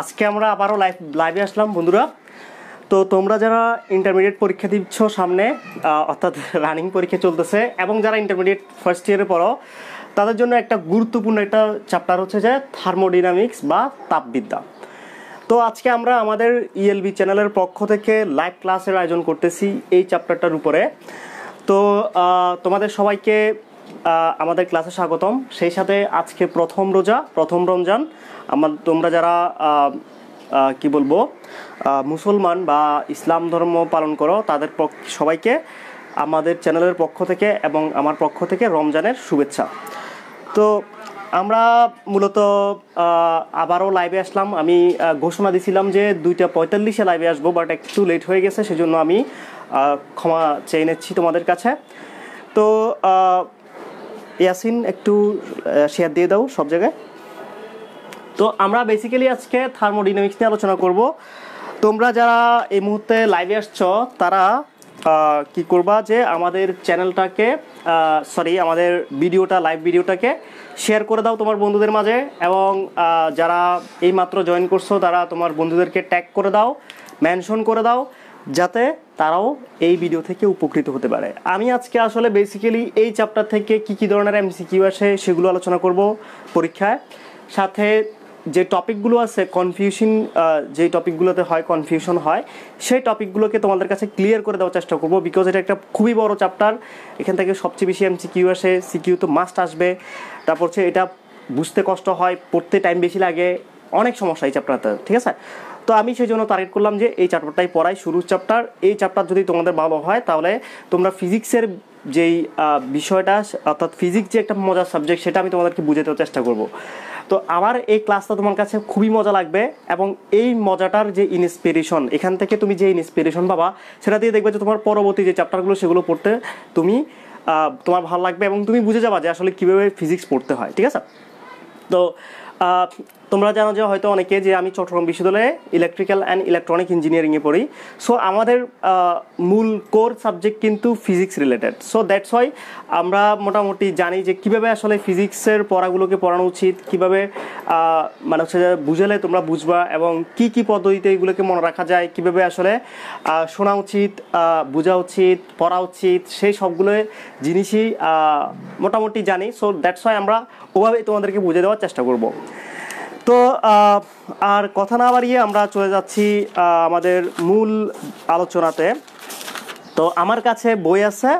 আজকে আমরা আবারও লাইভ লাইভে আসলাম বন্ধুরা তো তোমরা যারা ইন্টারমিডিয়েট পরীক্ষা দিচ্ছ সামনে অর্থাৎ রানিং পরীক্ষা চলতেছে এবং যারা ইন্টারমিডিয়েট ফার্স্ট ইয়ারে পড়ো তাদের জন্য একটা গুরুত্বপূর্ণ একটা চ্যাপ্টার হচ্ছে যে থার্মোডিনামিক্স বা তাপবিদ্যা তো আজকে আমরা আমাদের ইএলবি e চ্যানেলের পক্ষ থেকে লাইভ ক্লাসের আয়োজন করতেছি এই চ্যাপ্টারটার উপরে তো তোমাদের সবাইকে আমাদের ক্লাসে স্বাগতম সেই সাথে আজকে প্রথম রোজা প্রথম রমজান আমার তোমরা যারা কি বলবো মুসলমান বা ইসলাম ধর্ম পালন করো তাদের সবাইকে আমাদের চ্যানেলের পক্ষ থেকে এবং আমার পক্ষ থেকে রমজানের শুভেচ্ছা তো আমরা মূলত আবারও লাইভে আসলাম আমি ঘোষণা দিছিলাম যে দুইটা পঁয়তাল্লিশে লাইভে আসবো বাট একটু লেট হয়ে গেছে সেজন্য আমি ক্ষমা চেয়ে নিচ্ছি তোমাদের কাছে তো ইয়াসিন একটু শেয়ার দিয়ে দাও সব জায়গায় তো আমরা বেসিক্যালি আজকে থার্মোডিনামিক্স নিয়ে আলোচনা করব তোমরা যারা এই মুহূর্তে লাইভে আসছ তারা কি করবা যে আমাদের চ্যানেলটাকে সরি আমাদের ভিডিওটা লাইভ ভিডিওটাকে শেয়ার করে দাও তোমার বন্ধুদের মাঝে এবং যারা এইমাত্র জয়েন করছো তারা তোমার বন্ধুদেরকে ট্যাগ করে দাও মেনশন করে দাও যাতে তারাও এই ভিডিও থেকে উপকৃত হতে পারে আমি আজকে আসলে বেসিক্যালি এই চ্যাপ্টার থেকে কি কি ধরনের এমসিকিউ আসে সেগুলো আলোচনা করব পরীক্ষায় সাথে যে টপিকগুলো আছে কনফিউশন যে টপিকগুলোতে হয় কনফিউশন হয় সেই টপিকগুলোকে তোমাদের কাছে ক্লিয়ার করে দেওয়ার চেষ্টা করবো বিকজ এটা একটা খুবই বড় চ্যাপ্টার এখান থেকে সবচেয়ে বেশি এমসি কিউ আসে সিকিউ তো মাস্ট আসবে তারপর হচ্ছে এটা বুঝতে কষ্ট হয় পড়তে টাইম বেশি লাগে অনেক সমস্যা এই চ্যাপ্টারটা ঠিক আছে তো আমি সেই জন্য টার্গেট করলাম যে এই চ্যাপ্টারটাই পড়াই শুরুর চ্যাপ্টার এই চ্যাপ্টার যদি তোমাদের ভালো হয় তাহলে তোমরা ফিজিক্সের যেই বিষয়টা অর্থাৎ ফিজিক্স যে একটা মজার সাবজেক্ট সেটা আমি তোমাদেরকে বুঝে দেওয়ার চেষ্টা করব তো আমার এই ক্লাসটা তোমার কাছে খুবই মজা লাগবে এবং এই মজাটার যে ইন্সপিরেশন এখান থেকে তুমি যে ইন্সপিরেশন পাবা সেটা দিয়ে দেখবে যে তোমার পরবর্তী যে চ্যাপ্টারগুলো সেগুলো পড়তে তুমি তোমার ভালো লাগবে এবং তুমি বুঝে যাবা যে আসলে কীভাবে ফিজিক্স পড়তে হয় ঠিক আছে তো তোমরা জানো যে হয়তো অনেকে যে আমি চট্টগ্রাম বিশ্ববিদ্যালয়ে ইলেকট্রিক্যাল অ্যান্ড ইলেকট্রনিক ইঞ্জিনিয়ারিংয়ে পড়ি সো আমাদের মূল কোর সাবজেক্ট কিন্তু physics related so that's why আমরা মোটামুটি জানি যে কীভাবে আসলে ফিজিক্সের পড়াগুলোকে পড়ানো উচিত কীভাবে মানে হচ্ছে বুঝালে তোমরা বুঝবা এবং কি কি পদ্ধতিতে এগুলোকে মনে রাখা যায় কীভাবে আসলে শোনা উচিত বোঝা উচিত পড়া উচিত সেই সবগুলো জিনিসই মোটামুটি জানি সো দ্যাটস ওয়াই আমরা ওভাবেই তোমাদেরকে বুঝে দেওয়ার চেষ্টা করবো তো আর কথা না বাড়িয়ে আমরা চলে যাচ্ছি আমাদের মূল আলোচনাতে তো আমার কাছে বই আছে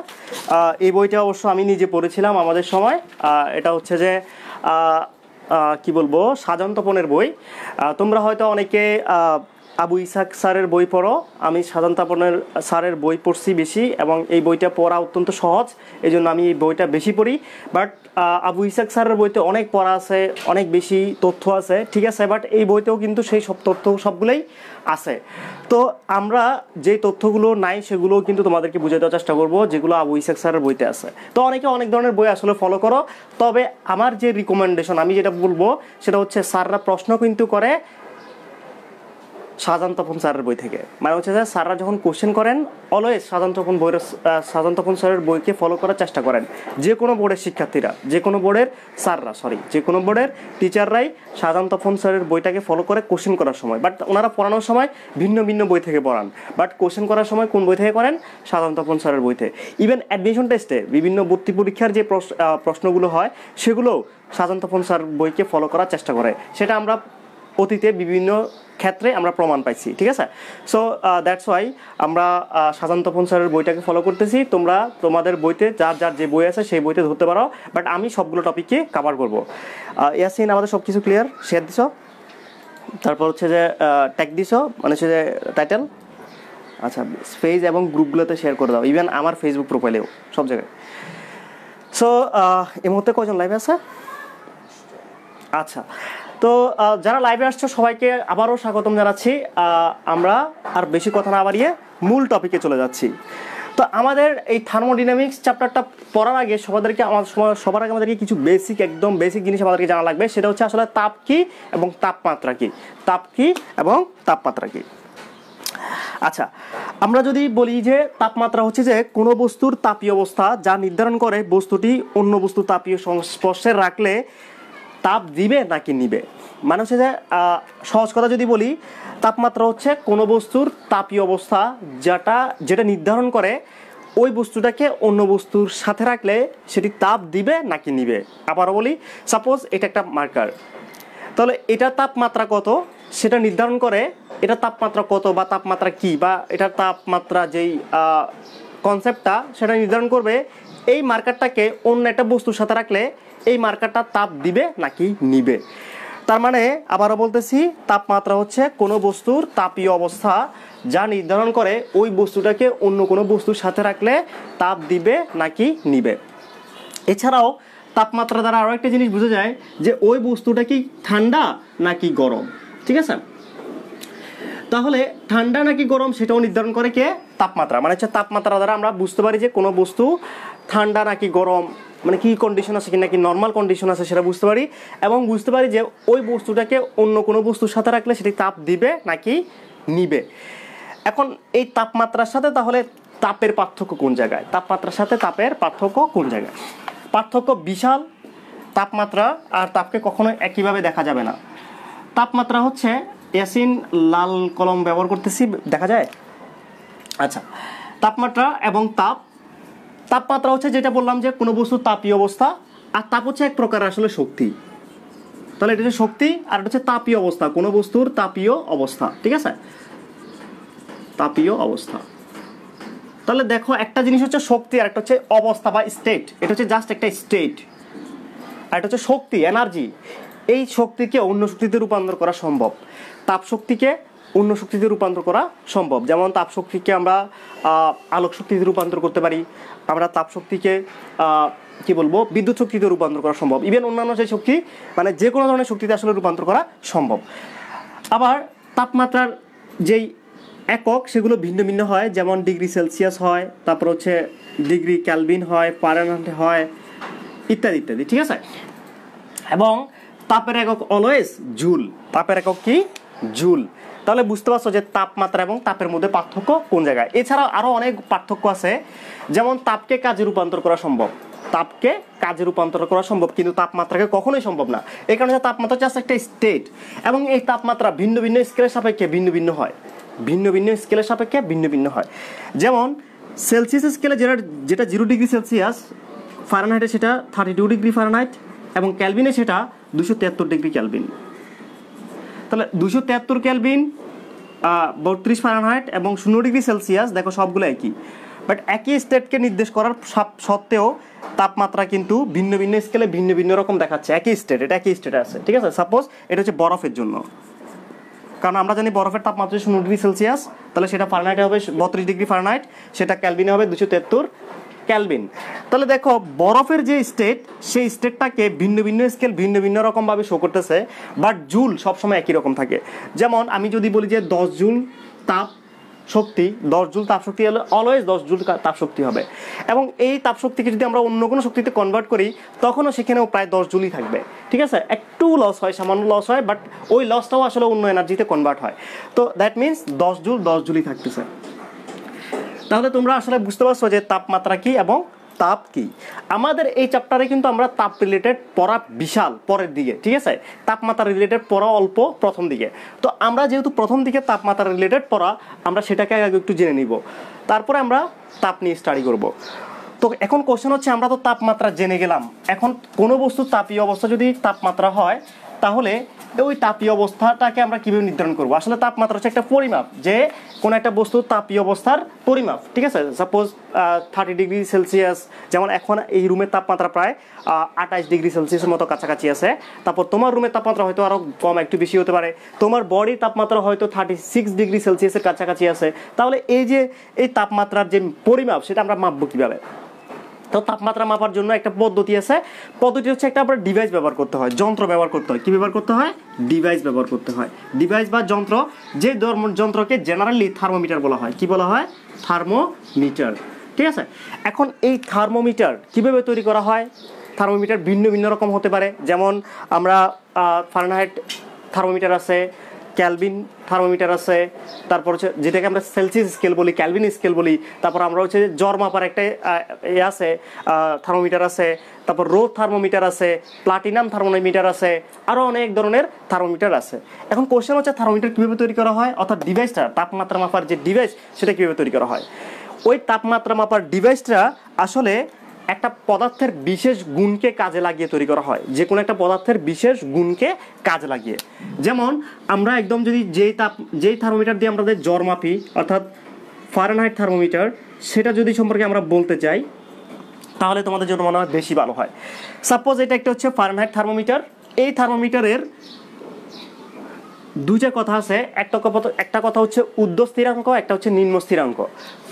এই বইটা অবশ্য আমি নিজে পড়েছিলাম আমাদের সময় এটা হচ্ছে যে কি বলবো সাজন্তপনের বই তোমরা হয়তো অনেকে আবু ইসাক স্যারের বই পড়ো আমি সাজান তাপনের স্যারের বই পড়ছি বেশি এবং এই বইটা পড়া অত্যন্ত সহজ এই জন্য আমি এই বইটা বেশি পড়ি বাট আবু ইসাক স্যারের বইতে অনেক পড়া আছে অনেক বেশি তথ্য আছে ঠিক আছে বাট এই বইতেও কিন্তু সেই সব তথ্য সবগুলোই আছে তো আমরা যে তথ্যগুলো নাই সেগুলো কিন্তু তোমাদেরকে বুঝে দেওয়ার চেষ্টা করবো যেগুলো আবু ইসাক স্যারের বইতে আছে তো অনেকে অনেক ধরনের বই আসলে ফলো করো তবে আমার যে রিকমেন্ডেশন আমি যেটা বলবো সেটা হচ্ছে স্যাররা প্রশ্ন কিন্তু করে শাহজাহান তপন স্যারের বই থেকে মানে হচ্ছে যে স্যাররা যখন কোশ্চেন করেন অলওয়েজ সাধারণ তপন বইয়ের শাহজাহান তপন স্যারের বইকে ফলো করার চেষ্টা করেন যে কোনো বোর্ডের শিক্ষার্থীরা যে কোনো বোর্ডের স্যাররা সরি যে কোনো বোর্ডের টিচাররাই শাহজাহান তপন স্যারের বইটাকে ফলো করে কোশ্চেন করার সময় বাট ওনারা পড়ানোর সময় ভিন্ন ভিন্ন বই থেকে পড়ান বাট কোশ্চেন করার সময় কোন বই থেকে করেন সাধারণ তপন স্যারের বইতে ইভেন অ্যাডমিশন টেস্টে বিভিন্ন ভর্তি পরীক্ষার যে প্রশ্নগুলো হয় সেগুলো সাধারণ তপন স্যার বইকে ফলো করার চেষ্টা করে সেটা আমরা অতীতে বিভিন্ন ক্ষেত্রে আমরা প্রমাণ পাইছি ঠিক আছে সো দ্যাটস ওয়াই আমরা uh, সাজান তপন স্যারের বইটাকে ফলো করতেছি তোমরা তোমাদের বইতে যার যার যে বই আছে সেই বইতে ধরতে পারো বাট আমি সবগুলো টপিককে কাভার করবো ইয়াসিন আমাদের সব কিছু ক্লিয়ার শেয়ার দিছ তারপর হচ্ছে যে ট্যাগ uh, দিছ মানে হচ্ছে যে টাইটেল আচ্ছা স্পেস এবং গ্রুপগুলোতে শেয়ার করে দাও ইভেন আমার ফেসবুক প্রোফাইলেও সব জায়গায় সো uh, এই মুহূর্তে কজন লাইভ আছে আচ্ছা তো যারা লাইভে আসছো সবাইকে আবারও স্বাগতম জানাচ্ছি আমরা আর বেশি কথা না বাড়িয়ে মূল টপিকে চলে যাচ্ছি তো আমাদের এই থার্মোডিনামিক্স চ্যাপ্টারটা পড়ার আগে সবাদেরকে আমাদের সবার আগে আমাদেরকে কিছু বেসিক একদম বেসিক জিনিস আমাদেরকে জানা লাগবে সেটা হচ্ছে আসলে তাপ কি এবং তাপমাত্রা কি তাপ কি এবং তাপমাত্রা কি আচ্ছা আমরা যদি বলি যে তাপমাত্রা হচ্ছে যে কোনো বস্তুর তাপীয় অবস্থা যা নির্ধারণ করে বস্তুটি অন্য বস্তু তাপীয় সংস্পর্শে রাখলে তাপ দিবে নাকি নিবে মানে হচ্ছে যে সহজ কথা যদি বলি তাপমাত্রা হচ্ছে কোনো বস্তুর তাপীয় অবস্থা যেটা যেটা নির্ধারণ করে ওই বস্তুটাকে অন্য বস্তুর সাথে রাখলে সেটি তাপ দিবে নাকি নিবে আবারও বলি সাপোজ এটা একটা মার্কার তাহলে এটা তাপমাত্রা কত সেটা নির্ধারণ করে এটা তাপমাত্রা কত বা তাপমাত্রা কি বা এটার তাপমাত্রা যেই কনসেপ্টটা সেটা নির্ধারণ করবে এই মার্কারটাকে অন্য একটা বস্তুর সাথে রাখলে এই মার্কারটা তাপ দিবে নাকি নিবে তার মানে আবারও বলতেছি তাপমাত্রা হচ্ছে কোনো বস্তুর তাপীয় অবস্থা যা নির্ধারণ করে ওই বস্তুটাকে অন্য কোনো বস্তুর সাথে রাখলে তাপ দিবে নাকি নিবে এছাড়াও তাপমাত্রা দ্বারা আরও একটা জিনিস বোঝা যায় যে ওই বস্তুটা কি ঠান্ডা নাকি গরম ঠিক আছে তাহলে ঠান্ডা নাকি গরম সেটাও নির্ধারণ করে কে তাপমাত্রা মানে হচ্ছে তাপমাত্রা দ্বারা আমরা বুঝতে পারি যে কোনো বস্তু ঠান্ডা নাকি গরম মানে কী কন্ডিশন আছে কি নাকি নর্মাল কন্ডিশন আছে সেটা বুঝতে পারি এবং বুঝতে পারি যে ওই বস্তুটাকে অন্য কোনো বস্তুর সাথে রাখলে সেটি তাপ দিবে নাকি নিবে এখন এই তাপমাত্রার সাথে তাহলে তাপের পার্থক্য কোন জায়গায় তাপমাত্রার সাথে তাপের পার্থক্য কোন জায়গায় পার্থক্য বিশাল তাপমাত্রা আর তাপকে কখনো একইভাবে দেখা যাবে না তাপমাত্রা হচ্ছে এসিন লাল কলম ব্যবহার করতেছি দেখা যায় আচ্ছা তাপমাত্রা এবং তাপ তাপমাত্রা হচ্ছে যেটা বললাম যে কোনো বস্তুর তাপীয় অবস্থা আর তাপ হচ্ছে এক প্রকার আসলে শক্তি তাহলে এটা হচ্ছে শক্তি আর এটা হচ্ছে তাপীয় অবস্থা কোনো বস্তুর তাপীয় অবস্থা ঠিক আছে তাপীয় অবস্থা তাহলে দেখো একটা জিনিস হচ্ছে শক্তি আর একটা হচ্ছে অবস্থা বা স্টেট এটা হচ্ছে জাস্ট একটা স্টেট আর এটা হচ্ছে শক্তি এনার্জি এই শক্তিকে অন্য শক্তিতে রূপান্তর করা সম্ভব তাপশক্তিকে অন্য শক্তিতে রূপান্তর করা সম্ভব যেমন তাপশক্তিকে আমরা আলোক শক্তিতে রূপান্তর করতে পারি আমরা তাপশক্তিকে কি বলবো বিদ্যুৎ শক্তিতে রূপান্তর করা সম্ভব ইভেন অন্যান্য যে শক্তি মানে যে কোনো ধরনের শক্তিতে আসলে রূপান্তর করা সম্ভব আবার তাপমাত্রার যেই একক সেগুলো ভিন্ন ভিন্ন হয় যেমন ডিগ্রি সেলসিয়াস হয় তারপর হচ্ছে ডিগ্রি ক্যালভিন হয় পারানান্ট হয় ইত্যাদি ইত্যাদি ঠিক আছে এবং তাপের একক অলওয়েজ জুল তাপের একক কি জুল তাহলে বুঝতে পারছো যে তাপমাত্রা এবং তাপের মধ্যে পার্থক্য কোন জায়গায় এছাড়াও আরও অনেক পার্থক্য আছে যেমন তাপকে কাজে রূপান্তর করা সম্ভব তাপকে কাজে রূপান্তর করা সম্ভব কিন্তু তাপমাত্রাকে কখনোই সম্ভব না এই কারণে তাপমাত্রা হচ্ছে একটা স্টেট এবং এই তাপমাত্রা ভিন্ন ভিন্ন স্কেলের সাপেক্ষে ভিন্ন ভিন্ন হয় ভিন্ন ভিন্ন স্কেলের সাপেক্ষে ভিন্ন ভিন্ন হয় যেমন সেলসিয়াস স্কেলে যেটা যেটা জিরো ডিগ্রি সেলসিয়াস ফারেনহাইটে সেটা থার্টি টু ডিগ্রি ফারেনহাইট এবং ক্যালভিনে সেটা দুশো তিয়াত্তর ডিগ্রি ক্যালভিন তাহলে দুশো তিয়াত্তর ক্যালভিন বত্রিশ ফারানহাইট এবং শূন্য ডিগ্রি সেলসিয়াস দেখো সবগুলো একই বাট একই স্টেটকে নির্দেশ করার সত্ত্বেও তাপমাত্রা কিন্তু ভিন্ন ভিন্ন স্কেলে ভিন্ন ভিন্ন রকম দেখাচ্ছে একই স্টেট এটা একই স্টেটে আছে ঠিক আছে সাপোজ এটা হচ্ছে বরফের জন্য কারণ আমরা জানি বরফের তাপমাত্রা শূন্য ডিগ্রি সেলসিয়াস তাহলে সেটা ফারেনহাইটে হবে বত্রিশ ডিগ্রি ফারেনহাইট সেটা ক্যালভিনে হবে দুশো তেত্তর ক্যালভিন তাহলে দেখো বরফের যে স্টেট সেই স্টেটটাকে ভিন্ন ভিন্ন স্কেল ভিন্ন ভিন্ন রকমভাবে শো করতেছে বাট জুল সবসময় একই রকম থাকে যেমন আমি যদি বলি যে দশ জুল তাপ শক্তি দশ জুল তাপশক্তি হলে অলওয়েজ দশ জুল তাপশক্তি হবে এবং এই তাপশক্তিকে যদি আমরা অন্য কোনো শক্তিতে কনভার্ট করি তখনও সেখানেও প্রায় দশ জুলই থাকবে ঠিক আছে একটু লস হয় সামান্য লস হয় বাট ওই লসটাও আসলে অন্য এনার্জিতে কনভার্ট হয় তো দ্যাট মিনস দশ জুল দশ জুলই থাকতেছে তাহলে তোমরা আসলে বুঝতে পারছো যে তাপমাত্রা কি এবং তাপ কি আমাদের এই চ্যাপ্টারে কিন্তু আমরা তাপ রিলেটেড পড়া বিশাল পরের দিকে ঠিক আছে তাপমাত্রা রিলেটেড পড়া অল্প প্রথম দিকে তো আমরা যেহেতু প্রথম দিকে তাপমাত্রা রিলেটেড পড়া আমরা সেটাকে আগে একটু জেনে নিব তারপরে আমরা তাপ নিয়ে স্টাডি করব তো এখন কোশ্চেন হচ্ছে আমরা তো তাপমাত্রা জেনে গেলাম এখন কোনো বস্তু তাপীয় অবস্থা যদি তাপমাত্রা হয় তাহলে ওই তাপীয় অবস্থাটাকে আমরা কীভাবে নির্ধারণ করব আসলে তাপমাত্রা হচ্ছে একটা পরিমাপ যে কোনো একটা বস্তু তাপীয় অবস্থার পরিমাপ ঠিক আছে সাপোজ থার্টি ডিগ্রি সেলসিয়াস যেমন এখন এই রুমের তাপমাত্রা প্রায় আঠাইশ ডিগ্রি সেলসিয়াসের মতো কাছাকাছি আছে তারপর তোমার রুমের তাপমাত্রা হয়তো আরও কম একটু বেশি হতে পারে তোমার বডির তাপমাত্রা হয়তো থার্টি সিক্স ডিগ্রি সেলসিয়াসের কাছাকাছি আছে তাহলে এই যে এই তাপমাত্রার যে পরিমাপ সেটা আমরা মাপবো কীভাবে তো তাপমাত্রা মাপার জন্য একটা পদ্ধতি আছে পদ্ধতি হচ্ছে একটা আপনার ডিভাইস ব্যবহার করতে হয় যন্ত্র ব্যবহার করতে হয় কী ব্যবহার করতে হয় ডিভাইস ব্যবহার করতে হয় ডিভাইস বা যন্ত্র যে যন্ত্রকে জেনারেলি থার্মোমিটার বলা হয় কি বলা হয় থার্মোমিটার ঠিক আছে এখন এই থার্মোমিটার কিভাবে তৈরি করা হয় থার্মোমিটার ভিন্ন ভিন্ন রকম হতে পারে যেমন আমরা ফারেনহাইট থার্মোমিটার আছে ক্যালভিন থার্মোমিটার আছে তারপর হচ্ছে যেটাকে আমরা সেলসিয়াস স্কেল বলি ক্যালভিন স্কেল বলি তারপর আমরা হচ্ছে জ্বর মাপার একটা এ আছে থার্মোমিটার আছে তারপর রো থার্মোমিটার আছে প্লাটিনাম থার্মোমিটার আছে আরও অনেক ধরনের থার্মোমিটার আছে এখন কোয়েশ্চেন হচ্ছে থার্মোমিটার কীভাবে তৈরি করা হয় অর্থাৎ ডিভাইসটা তাপমাত্রা মাপার যে ডিভাইস সেটা কীভাবে তৈরি করা হয় ওই তাপমাত্রা মাপার ডিভাইসটা আসলে একটা পদার্থের বিশেষ গুণকে কাজে লাগিয়ে তৈরি করা হয় যে কোনো একটা পদার্থের বিশেষ গুণকে কাজে লাগিয়ে যেমন আমরা একদম যদি যেই তাপ যেই থার্মোমিটার দিয়ে আমাদের জ্বর মাপি অর্থাৎ ফারেনহাইট থার্মোমিটার সেটা যদি সম্পর্কে আমরা বলতে চাই তাহলে তোমাদের জন্য মনে হয় বেশি ভালো হয় সাপোজ এটা একটা হচ্ছে ফারেনহাইট থার্মোমিটার এই থার্মোমিটারের দুইটা কথা আছে একটা একটা কথা হচ্ছে ঊর্ধ্ব স্থিরাঙ্ক একটা হচ্ছে নিম্ন স্থিরাঙ্ক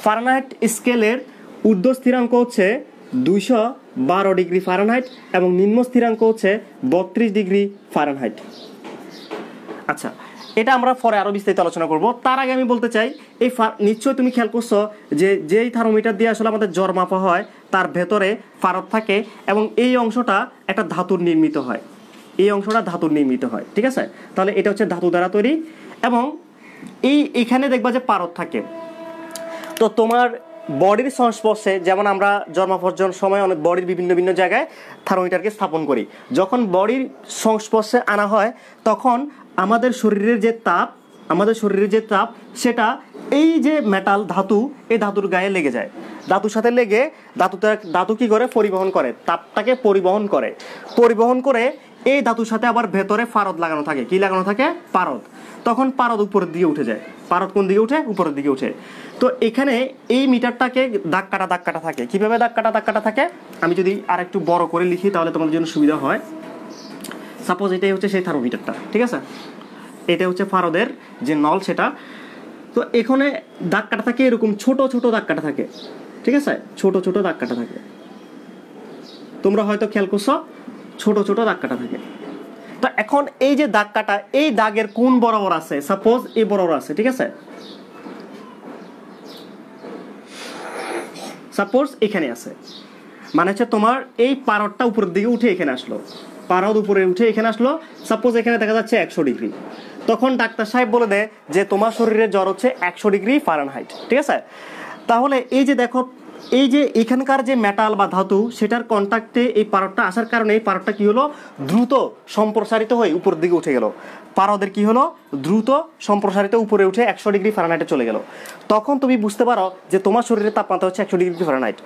ফারেনহাইট স্কেলের ঊর্ধ্ব স্থিরাঙ্ক হচ্ছে দুইশো বারো ডিগ্রি ফারেনহাইট এবং নিম্ন স্থিরাঙ্ক হচ্ছে বত্রিশ ডিগ্রি ফারেনহাইট আচ্ছা এটা আমরা পরে আরও বিস্তারিত আলোচনা করব তার আগে আমি বলতে চাই এই নিশ্চয়ই তুমি খেয়াল করছো যে যেই থার্মোমিটার দিয়ে আসলে আমাদের জ্বর মাপা হয় তার ভেতরে ফারত থাকে এবং এই অংশটা একটা ধাতুর নির্মিত হয় এই অংশটা ধাতুর নির্মিত হয় ঠিক আছে তাহলে এটা হচ্ছে ধাতু দ্বারা তৈরি এবং এই এখানে দেখবা যে পারত থাকে তো তোমার বডির সংস্পর্শে যেমন আমরা জন্মাপর্জন সময় অনেক বডির বিভিন্ন বিভিন্ন জায়গায় থার্মোমিটারকে স্থাপন করি যখন বডির সংস্পর্শে আনা হয় তখন আমাদের শরীরের যে তাপ আমাদের শরীরের যে তাপ সেটা এই যে মেটাল ধাতু এই ধাতুর গায়ে লেগে যায় ধাতুর সাথে লেগে ধাতুটা ধাতু কী করে পরিবহন করে তাপটাকে পরিবহন করে পরিবহন করে এই ধাতুর সাথে আবার ভেতরে পারদ লাগানো থাকে কি লাগানো থাকে পারদ তখন পারদ উপরের দিকে উঠে যায় পারদ কোন দিকে উঠে উপরের দিকে উঠে তো এখানে এই মিটারটাকে দাগ কাটা দাগ কাটা থাকে কীভাবে দাগ কাটা দাগ কাটা থাকে আমি যদি আর একটু বড় করে লিখি তাহলে তোমাদের জন্য সুবিধা হয় সাপোজ এটাই হচ্ছে সেই থার্মোমিটারটা ঠিক আছে এটা হচ্ছে ফারদের যে নল সেটা তো এখানে দাগ কাটা থাকে এরকম ছোট ছোট দাগ কাটা থাকে ঠিক আছে ছোট ছোট দাগ কাটা থাকে তোমরা হয়তো খেয়াল করছো ছোট ছোট দাগ কাটা থাকে তো এখন এই যে দাগ কাটা এই দাগের কোন বরাবর আছে সাপোজ এই বরাবর আছে ঠিক আছে সাপোজ এখানে আছে মানে হচ্ছে তোমার এই পারদটা উপরের দিকে উঠে এখানে আসলো পারদ উপরে উঠে এখানে আসলো সাপোজ এখানে দেখা যাচ্ছে একশো ডিগ্রি তখন ডাক্তার সাহেব বলে দেয় যে তোমার শরীরের জ্বর হচ্ছে একশো ডিগ্রি ফারেনহাইট ঠিক আছে তাহলে এই যে দেখো এই যে এখানকার যে মেটাল বা ধাতু সেটার কন্ট্যাক্টে এই পারদটা আসার কারণে এই পারদটা কী হলো দ্রুত সম্প্রসারিত হয়ে উপরের দিকে উঠে গেল পারদের কি হলো দ্রুত সম্প্রসারিত উপরে উঠে একশো ডিগ্রি ফারানাইটে চলে গেল তখন তুমি বুঝতে পারো যে তোমার শরীরের তাপমাত্রা হচ্ছে একশো ডিগ্রি ফারানাইট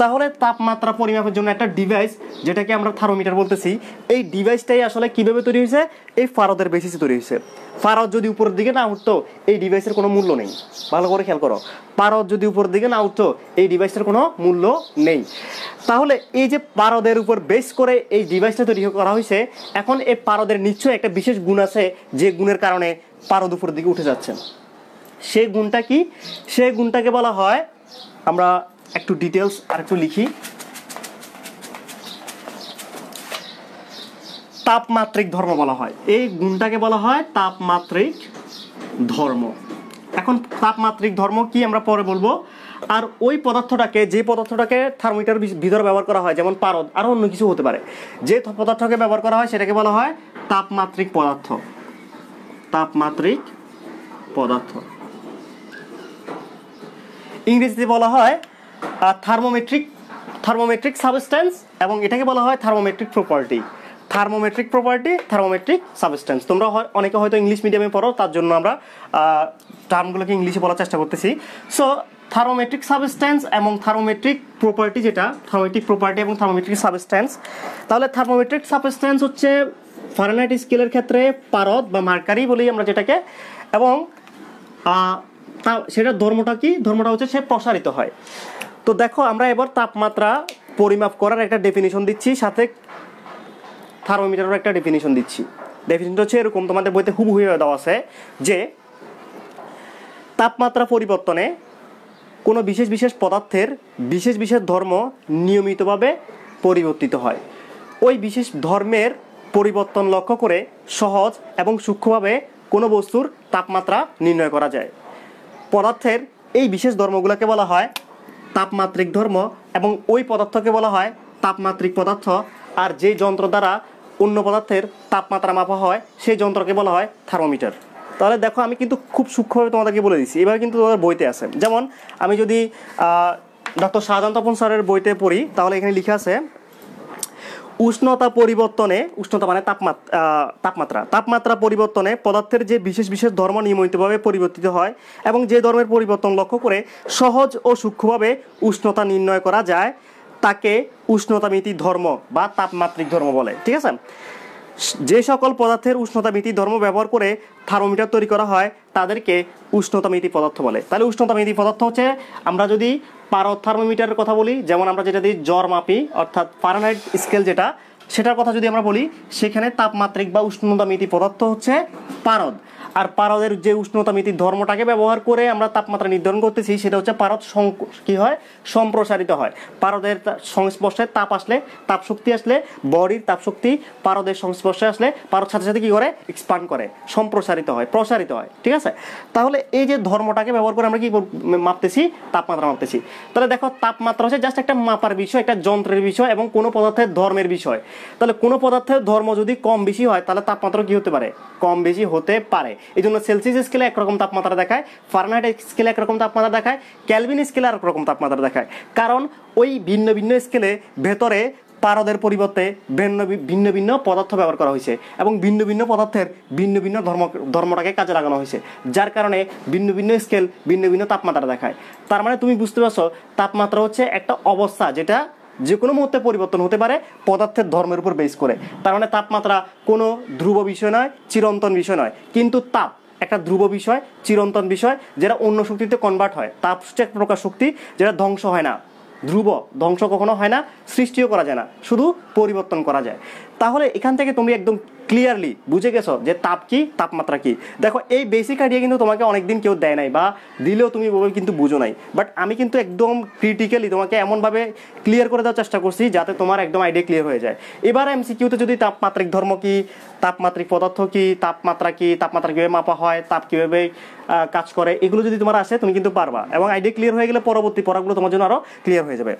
তাহলে তাপমাত্রা পরিমাপের জন্য একটা ডিভাইস যেটাকে আমরা থার্মোমিটার বলতেছি এই ডিভাইসটাই আসলে কীভাবে তৈরি হয়েছে এই ফারদের বেসিসে তৈরি হয়েছে ফারদ যদি উপরের দিকে না উঠতো এই ডিভাইসের কোনো মূল্য নেই ভালো করে খেয়াল করো পারদ যদি উপর দিকে না উঠতো এই ডিভাইসের কোনো মূল্য নেই তাহলে এই যে পারদের উপর বেস করে এই ডিভাইসটা তৈরি করা হয়েছে এখন এই পারদের নিশ্চয়ই একটা বিশেষ গুণ আছে যে গুণের কারণে পারদ উপর দিকে উঠে যাচ্ছে সেই গুণটা কি সেই গুণটাকে বলা হয় আমরা একটু ডিটেলস আর একটু লিখি তাপমাত্রিক ধর্ম বলা হয় এই গুণটাকে বলা হয় তাপমাত্রিক ধর্ম এখন তাপমাত্রিক ধর্ম কি আমরা পরে বলবো আর ওই পদার্থটাকে যে পদার্থটাকে থার্মোমিটার ভিতরে ব্যবহার করা হয় যেমন পারদ আরও অন্য কিছু হতে পারে যে পদার্থকে ব্যবহার করা হয় সেটাকে বলা হয় তাপমাত্রিক পদার্থ তাপমাত্রিক পদার্থ ইংরেজিতে বলা হয় থার্মোমেট্রিক থার্মোমেট্রিক সাবস্ট্যান্স এবং এটাকে বলা হয় thermometric property thermometric property thermometric substance তোমরা অনেকে হয়তো ইংলিশ মিডিয়ামে পড়ো তার জন্য আমরা টার্মগুলোকে ইংলিশে বলার চেষ্টা করতেছি সো থার্মোমেট্রিক সাবস্টেন্স এবং থার্মোমেট্রিক প্রপার্টি যেটা থার্মোমেট্রিক প্রপার্টি এবং থার্মোমেট্রিক সাবস্টেন্স তাহলে থার্মোমেট্রিক সাবস্টেন্স হচ্ছে ফারেনহাইট স্কেলের ক্ষেত্রে পারদ বা মার্কারি বলি আমরা যেটাকে এবং তা সেটা ধর্মটা কি ধর্মটা হচ্ছে সে প্রসারিত হয় তো দেখো আমরা এবার তাপমাত্রা পরিমাপ করার একটা ডেফিনিশন দিচ্ছি সাথে থার্মোমিটারের একটা ডেফিনিশন দিচ্ছি ডেফিনিশনটা হচ্ছে এরকম তোমাদের বইতে হয়ে দেওয়া আছে যে তাপমাত্রা পরিবর্তনে কোনো বিশেষ বিশেষ পদার্থের বিশেষ বিশেষ ধর্ম নিয়মিতভাবে পরিবর্তিত হয় ওই বিশেষ ধর্মের পরিবর্তন লক্ষ্য করে সহজ এবং সূক্ষ্মভাবে কোনো বস্তুর তাপমাত্রা নির্ণয় করা যায় পদার্থের এই বিশেষ ধর্মগুলোকে বলা হয় তাপমাত্রিক ধর্ম এবং ওই পদার্থকে বলা হয় তাপমাত্রিক পদার্থ আর যে যন্ত্র দ্বারা অন্য পদার্থের তাপমাত্রা মাপা হয় সেই যন্ত্রকে বলা হয় থার্মোমিটার তাহলে দেখো আমি কিন্তু খুব সূক্ষ্মভাবে তোমাদেরকে বলে দিচ্ছি এবার কিন্তু তোমাদের বইতে আছে যেমন আমি যদি ডক্টর শাহজান তপন স্যারের বইতে পড়ি তাহলে এখানে লিখা আছে উষ্ণতা পরিবর্তনে উষ্ণতা মানে তাপমাত্রা তাপমাত্রা তাপমাত্রা পরিবর্তনে পদার্থের যে বিশেষ বিশেষ ধর্ম নিয়মিতভাবে পরিবর্তিত হয় এবং যে ধর্মের পরিবর্তন লক্ষ্য করে সহজ ও সূক্ষ্মভাবে উষ্ণতা নির্ণয় করা যায় তাকে মিতি ধর্ম বা তাপমাত্রিক ধর্ম বলে ঠিক আছে যে সকল পদার্থের উষ্ণতামিতি ধর্ম ব্যবহার করে থার্মোমিটার তৈরি করা হয় তাদেরকে উষ্ণতামিতি পদার্থ বলে তাহলে উষ্ণতামিতি পদার্থ হচ্ছে আমরা যদি পারো থার্মোমিটারের কথা বলি যেমন আমরা যেটা দিই জ্বর মাপি অর্থাৎ ফারেনহাইট স্কেল যেটা সেটার কথা যদি আমরা বলি সেখানে তাপমাত্রিক বা উষ্ণতামিতি পদার্থ হচ্ছে পারদ আর পারদের যে উষ্ণতা মিতি ধর্মটাকে ব্যবহার করে আমরা তাপমাত্রা নির্ধারণ করতেছি সেটা হচ্ছে পারদ কি হয় সম্প্রসারিত হয় পারদের সংস্পর্শে তাপ আসলে তাপশক্তি আসলে বডির তাপশক্তি পারদের সংস্পর্শে আসলে পারদ সাথে সাথে কী করে এক্সপান্ড করে সম্প্রসারিত হয় প্রসারিত হয় ঠিক আছে তাহলে এই যে ধর্মটাকে ব্যবহার করে আমরা কি মাপতেছি তাপমাত্রা মাপতেছি তাহলে দেখো তাপমাত্রা হচ্ছে জাস্ট একটা মাপার বিষয় একটা যন্ত্রের বিষয় এবং কোনো পদার্থের ধর্মের বিষয় তাহলে কোনো পদার্থের ধর্ম যদি কম বেশি হয় তাহলে তাপমাত্রা কি হতে পারে কম বেশি হতে পারে এই জন্য সেলসিয়াস স্কেলে একরকম তাপমাত্রা দেখায় ফারেনহাইট স্কেলে একরকম তাপমাত্রা দেখায় ক্যালভিন স্কেলে আর তাপমাত্রা দেখায় কারণ ওই ভিন্ন ভিন্ন স্কেলে ভেতরে পারদের পরিবর্তে ভিন্ন ভিন্ন ভিন্ন পদার্থ ব্যবহার করা হয়েছে এবং ভিন্ন ভিন্ন পদার্থের ভিন্ন ভিন্ন ধর্ম ধর্মটাকে কাজে লাগানো হয়েছে যার কারণে ভিন্ন ভিন্ন স্কেল ভিন্ন ভিন্ন তাপমাত্রা দেখায় তার মানে তুমি বুঝতে পারছো তাপমাত্রা হচ্ছে একটা অবস্থা যেটা যে কোনো মুহূর্তে পরিবর্তন হতে পারে পদার্থের ধর্মের উপর বেস করে তার মানে তাপমাত্রা কোনো ধ্রুব বিষয় নয় চিরন্তন বিষয় নয় কিন্তু তাপ একটা ধ্রুব বিষয় চিরন্তন বিষয় যেটা অন্য শক্তিতে কনভার্ট হয় তাপ হচ্ছে এক প্রকার শক্তি যেটা ধ্বংস হয় না ধ্রুব ধ্বংস কখনো হয় না সৃষ্টিও করা যায় না শুধু পরিবর্তন করা যায় তাহলে এখান থেকে তুমি একদম ক্লিয়ারলি বুঝে গেছো যে তাপ কি তাপমাত্রা কি দেখো এই বেসিক আইডিয়া কিন্তু তোমাকে অনেকদিন কেউ দেয় নাই বা দিলেও তুমি ওভাবে কিন্তু বুঝো নাই বাট আমি কিন্তু একদম ক্রিটিক্যালি তোমাকে এমনভাবে ক্লিয়ার করে দেওয়ার চেষ্টা করছি যাতে তোমার একদম আইডিয়া ক্লিয়ার হয়ে যায় এবার কিউতে যদি তাপমাত্রিক ধর্ম কি তাপমাত্রিক পদার্থ কি তাপমাত্রা কি তাপমাত্রা কীভাবে মাপা হয় তাপ কীভাবে কাজ করে এগুলো যদি তোমার আসে তুমি কিন্তু পারবা এবং আইডিয়া ক্লিয়ার হয়ে গেলে পরবর্তী পড়াগুলো তোমার জন্য আরও ক্লিয়ার হয়ে যাবে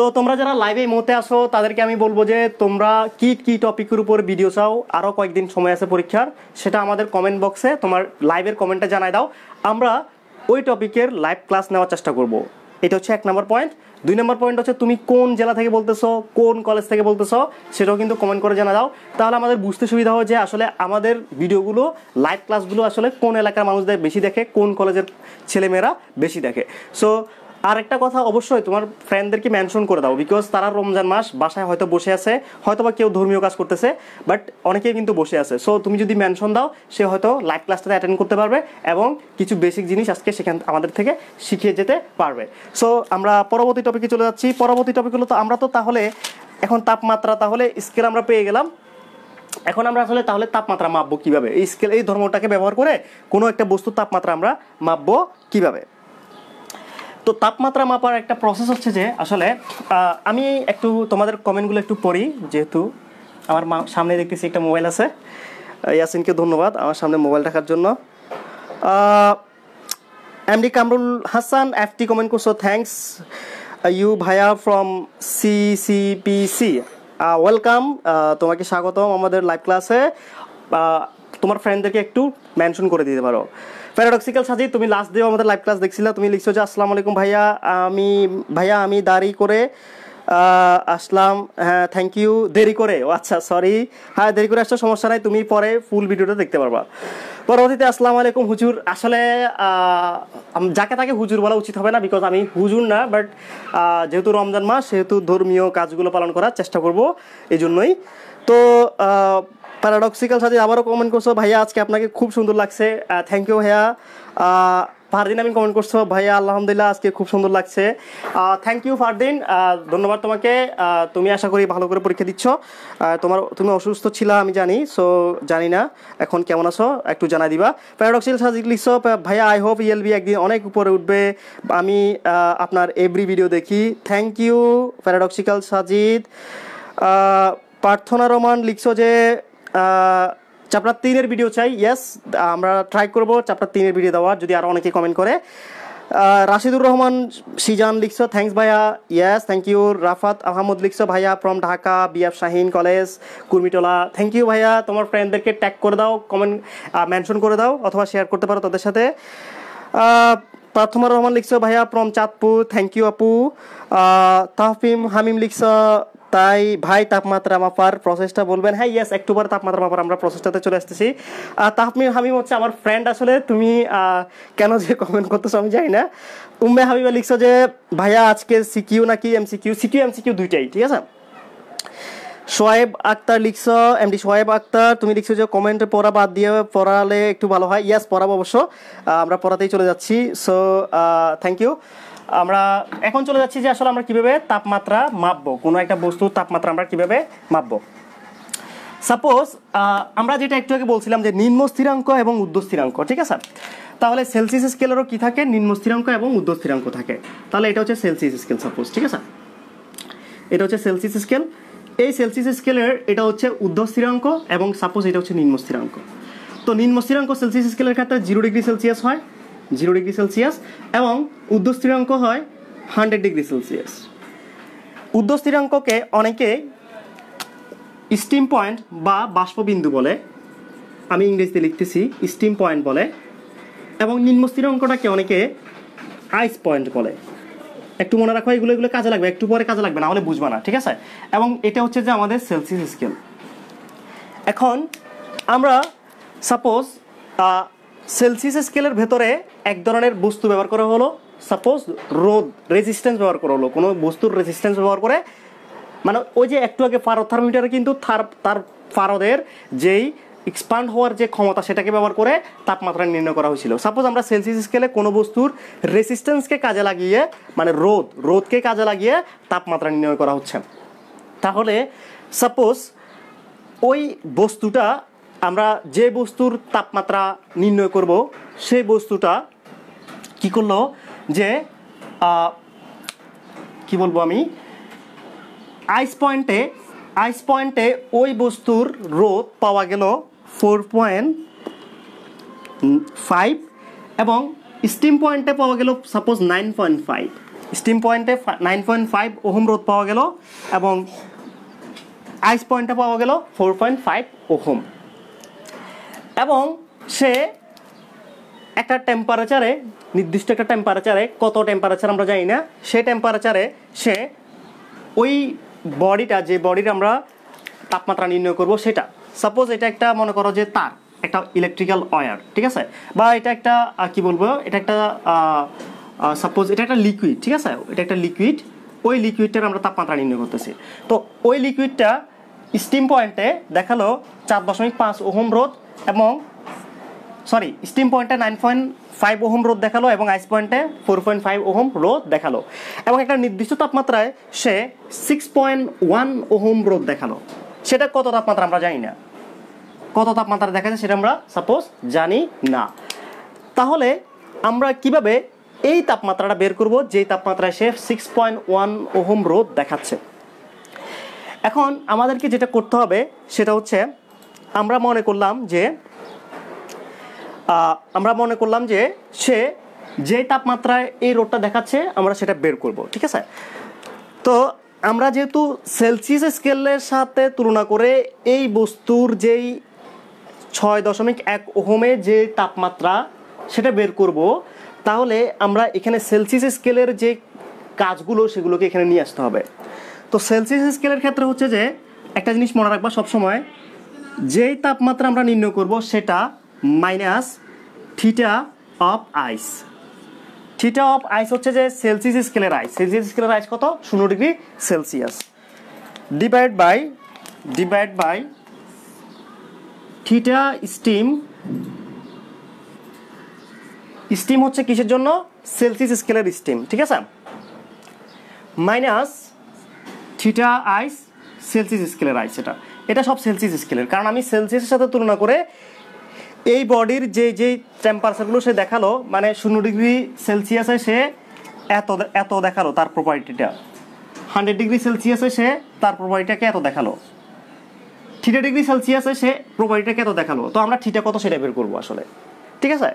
তো তোমরা যারা লাইভে এই মুহূর্তে আসো তাদেরকে আমি বলবো যে তোমরা কি কি টপিকের উপর ভিডিও চাও আরও কয়েকদিন সময় আছে পরীক্ষার সেটা আমাদের কমেন্ট বক্সে তোমার লাইভের কমেন্টটা জানাই দাও আমরা ওই টপিকের লাইভ ক্লাস নেওয়ার চেষ্টা করব। এটা হচ্ছে এক নম্বর পয়েন্ট দুই নম্বর পয়েন্ট হচ্ছে তুমি কোন জেলা থেকে বলতেছো কোন কলেজ থেকে বলতেছো সেটাও কিন্তু কমেন্ট করে জানা দাও তাহলে আমাদের বুঝতে সুবিধা হয় যে আসলে আমাদের ভিডিওগুলো লাইভ ক্লাসগুলো আসলে কোন এলাকার মানুষদের বেশি দেখে কোন কলেজের ছেলেমেয়েরা বেশি দেখে সো আর একটা কথা অবশ্যই তোমার ফ্রেন্ডদেরকে মেনশন করে দাও বিকজ তারা রমজান মাস বাসায় হয়তো বসে আছে হয়তো বা কেউ ধর্মীয় কাজ করতেছে বাট অনেকেই কিন্তু বসে আছে সো তুমি যদি মেনশন দাও সে হয়তো লাইভ ক্লাসটাতে অ্যাটেন্ড করতে পারবে এবং কিছু বেসিক জিনিস আজকে সেখান আমাদের থেকে শিখিয়ে যেতে পারবে সো আমরা পরবর্তী টপিকে চলে যাচ্ছি পরবর্তী টপিক হলো তো আমরা তো তাহলে এখন তাপমাত্রা তাহলে স্কেল আমরা পেয়ে গেলাম এখন আমরা আসলে তাহলে তাপমাত্রা মাপবো কীভাবে এই স্কেল এই ধর্মটাকে ব্যবহার করে কোনো একটা বস্তুর তাপমাত্রা আমরা মাপবো কীভাবে তো তাপমাত্রা মাপার একটা প্রসেস হচ্ছে যে আসলে আমি একটু তোমাদের কমেন্টগুলো একটু পড়ি যেহেতু আমার সামনে দেখতেছি একটা মোবাইল আছে ইয়াসিনকে ধন্যবাদ আমার সামনে মোবাইল রাখার জন্য MD Kamrul Hasan FT comment করছো থ্যাংকস ইউ ভাইয়া from C C P C welcome তোমাকে স্বাগতম আমাদের লাইভ ক্লাসে তোমার ফ্রেন্ডদেরকে একটু মেনশন করে দিতে পারো প্যারাডক্সিক্যাল সাজি তুমি লাস্ট দিয়েও আমাদের লাইভ ক্লাস দেখছিলে তুমি লিখছো যে আসসালামু আলাইকুম ভাইয়া আমি ভাইয়া আমি দাঁড়ি করে আসলাম হ্যাঁ থ্যাংক ইউ দেরি করে ও আচ্ছা সরি হ্যাঁ দেরি করে আসছো সমস্যা নাই তুমি পরে ফুল ভিডিওটা দেখতে পারবা পরবর্তীতে আসসালাম আলাইকুম হুজুর আসলে যাকে তাকে হুজুর বলা উচিত হবে না বিকজ আমি হুজুর না বাট যেহেতু রমজান মাস সেহেতু ধর্মীয় কাজগুলো পালন করার চেষ্টা করব এই জন্যই তো প্যারাডক্সিক্যাল সাথে আবারও কমেন্ট করছো ভাইয়া আজকে আপনাকে খুব সুন্দর লাগছে থ্যাংক ইউ ভাইয়া ফারদিন আমি কমেন্ট করছো ভাইয়া আলহামদুলিল্লাহ আজকে খুব সুন্দর লাগছে থ্যাংক ইউ ফারদিন ধন্যবাদ তোমাকে তুমি আশা করি ভালো করে পরীক্ষা দিচ্ছ তোমার তুমি অসুস্থ ছিলা আমি জানি সো জানি না এখন কেমন আছো একটু জানাই দিবা প্যারাডক্সিল সাজিক লিখছো ভাইয়া আই হোপ বি একদিন অনেক উপরে উঠবে আমি আপনার এভরি ভিডিও দেখি thank you paradoxical Sajid Prarthona Raman লিখছো যে চ্যাপ্টার তিনের ভিডিও চাই ইয়েস আমরা ট্রাই করবো চ্যাপ্টার তিনের ভিডিও দেওয়ার যদি আরও অনেকে কমেন্ট করে রাশিদুর রহমান সিজান লিখছো থ্যাংকস ভাইয়া yes thank you Rafat Ahmed লিখছো ভাইয়া from Dhaka BF Shaheen college Kurmitola thank you ভাইয়া তোমার ফ্রেন্ডদেরকে ট্যাগ করে দাও কমেন্ট মেনশন করে দাও অথবা শেয়ার করতে পারো তাদের সাথে প্রার্থমা রহমান লিখছো ভাইয়া ফ্রম চাঁদপুর থ্যাংক ইউ আপু তাহফিম হামিম লিখছো তাই ভাই তাপমাত্রা মাপার প্রসেসটা বলবেন হ্যাঁ ইয়াস একটু পর তাপমাত্রা মাপার আমরা প্রসেসটাতে চলে আসতেছি তাহমিম হামিম হচ্ছে আমার ফ্রেন্ড আসলে তুমি কেন যে কমেন্ট করতেছো আমি জানি না উম্মে হাবিবা লিখছো যে ভাইয়া আজকে সিকিউ নাকি MCQ CQ MCQ দুইটাই ঠিক আছে সোয়েব আক্তার লিখছ এমডি সোয়েব আক্তার তুমি লিখছো যে কমেন্টে পড়া বাদ দিয়ে পড়ালে একটু ভালো হয় ইয়াস পড়াবো অবশ্য আমরা পড়াতেই চলে যাচ্ছি সো থ্যাংক ইউ আমরা এখন চলে যাচ্ছি যে আসলে আমরা কিভাবে তাপমাত্রা মাপবো কোনো একটা বস্তুর তাপমাত্রা আমরা কিভাবে মাপবো সাপোজ আমরা যেটা একটু আগে বলছিলাম যে নিম্ন স্থিরাঙ্ক এবং উদ্ধ স্থিরাঙ্ক ঠিক আছে তাহলে সেলসিয়াস স্কেলেরও কি থাকে নিম্ন স্থিরাঙ্ক এবং উদ্ধ স্থিরাঙ্ক থাকে তাহলে এটা হচ্ছে সেলসিয়াস স্কেল সাপোজ ঠিক আছে এটা হচ্ছে সেলসিয়াস স্কেল এই সেলসিয়াস স্কেলের এটা হচ্ছে উর্ধ্ব স্থিরাঙ্ক এবং সাপোজ এটা হচ্ছে নিম্ন স্থিরাঙ্ক তো নিম্ন স্থিরাঙ্ক সেলসিয়াস স্কেলের ক্ষেত্রে জিরো ডিগ্রি সেলসিয়াস হয় জিরো ডিগ্রি সেলসিয়াস এবং উদ্দ স্থিরাঙ্ক হয় হান্ড্রেড ডিগ্রি সেলসিয়াস উদ্দ স্থিরাঙ্ককে অনেকে স্টিম পয়েন্ট বা বাষ্পবিন্দু বলে আমি ইংরেজিতে লিখতেছি স্টিম পয়েন্ট বলে এবং নিম্ন স্থিরাঙ্কটাকে অনেকে আইস পয়েন্ট বলে একটু মনে রাখো এগুলো এগুলো কাজে লাগবে একটু পরে কাজে লাগবে না হলে বুঝবা না ঠিক আছে এবং এটা হচ্ছে যে আমাদের সেলসিয়াস স্কেল এখন আমরা সাপোজ সেলসিয়াস স্কেলের ভেতরে এক ধরনের বস্তু ব্যবহার করা হলো সাপোজ রোদ রেজিস্ট্যান্স ব্যবহার করা হলো কোনো বস্তুর রেজিস্ট্যান্স ব্যবহার করে মানে ওই যে একটু আগে ফারো থার্মোমিটারে কিন্তু তার তার ফারদের যেই এক্সপান্ড হওয়ার যে ক্ষমতা সেটাকে ব্যবহার করে তাপমাত্রা নির্ণয় করা হয়েছিল সাপোজ আমরা সেলসিয়াস স্কেলে কোনো বস্তুর রেসিস্ট্যান্সকে কাজে লাগিয়ে মানে রোদ রোদকে কাজে লাগিয়ে তাপমাত্রা নির্ণয় করা হচ্ছে তাহলে সাপোজ ওই বস্তুটা আমরা যে বস্তুর তাপমাত্রা নির্ণয় করব সেই বস্তুটা কি করলো যে কি বলবো আমি আইস পয়েন্টে আইস পয়েন্টে ওই বস্তুর রোদ পাওয়া গেল ফোর পয়েন্ট ফাইভ এবং স্টিম পয়েন্টে পাওয়া গেল suppose nine point five steam পয়েন্টে নাইন পয়েন্ট ফাইভ ওহম রোদ পাওয়া গেল এবং আইস পয়েন্টে পাওয়া গেল ফোর পয়েন্ট ফাইভ ওহম এবং সে একটা টেম্পারেচারে নির্দিষ্ট একটা টেম্পারেচারে কত টেম্পারেচার আমরা জানি না সেই টেম্পারেচারে সে ওই বডিটা যে বডির আমরা তাপমাত্রা নির্ণয় করব সেটা সাপোজ এটা একটা মনে করো যে তার একটা ইলেকট্রিক্যাল ওয়ার ঠিক আছে বা এটা একটা কি বলবো এটা একটা সাপোজ এটা একটা লিকুইড ঠিক আছে এটা একটা লিকুইড ওই লিকুইডটার আমরা তাপমাত্রা নির্ণয় করতেছি তো ওই লিকুইডটা স্টিম পয়েন্টে দেখালো চার দশমিক পাঁচ ওহম রোধ এবং সরি স্টিম পয়েন্টে নাইন পয়েন্ট ফাইভ ওহম রোদ দেখালো এবং আইস পয়েন্টে ফোর পয়েন্ট ফাইভ ওহম রোদ দেখালো এবং একটা নির্দিষ্ট তাপমাত্রায় সে সিক্স পয়েন্ট ওয়ান ওহম রোদ দেখালো সেটা কত তাপমাত্রা আমরা জানি না কত তাপমাত্রা দেখা যায় সেটা আমরা সাপোজ জানি না তাহলে আমরা কিভাবে এই তাপমাত্রাটা বের করব যেই তাপমাত্রায় সে সিক্স পয়েন্ট ওয়ান ওহম রোদ দেখাচ্ছে এখন আমাদেরকে যেটা করতে হবে সেটা হচ্ছে আমরা মনে করলাম যে আমরা মনে করলাম যে সে যে তাপমাত্রায় এই রোডটা দেখাচ্ছে আমরা সেটা বের করব ঠিক আছে তো আমরা যেহেতু সেলসিয়াস স্কেলের সাথে তুলনা করে এই বস্তুর যেই ছয় দশমিক এক ওহমে যে তাপমাত্রা সেটা বের করব তাহলে আমরা এখানে সেলসিয়াস স্কেলের যে কাজগুলো সেগুলোকে এখানে নিয়ে আসতে হবে তো সেলসিয়াস স্কেলের ক্ষেত্রে হচ্ছে যে একটা জিনিস মনে রাখবা সবসময় যেই তাপমাত্রা আমরা নির্ণয় করব সেটা minus theta of ice theta of ice হচ্ছে যে সেলসিয়াস স্কেলের আইস সেলসিয়াস স্কেলের আইস কত শূন্য degree Celsius divide by divide by theta steam steam হচ্ছে কিসের জন্য সেলসিয়াস স্কেলের স্টিম ঠিক আছে মাইনাস থিটা আইস সেলসিয়াস স্কেলের আইস এটা এটা সব সেলসিয়াস স্কেলের কারণ আমি সেলসিয়াসের সাথে তুলনা করে এই বডির যে যে টেম্পারেচারগুলো সে দেখালো মানে শূন্য ডিগ্রি সেলসিয়াসে সে এত এত দেখালো তার প্রপার্টিটা হান্ড্রেড ডিগ্রি সেলসিয়াসে সে তার প্রপার্টিটাকে এত দেখালো থ্রিটা ডিগ্রি সেলসিয়াসে সে প্রপার্টিটাকে এত দেখালো তো আমরা থিটা কত সেটা বের করবো আসলে ঠিক আছে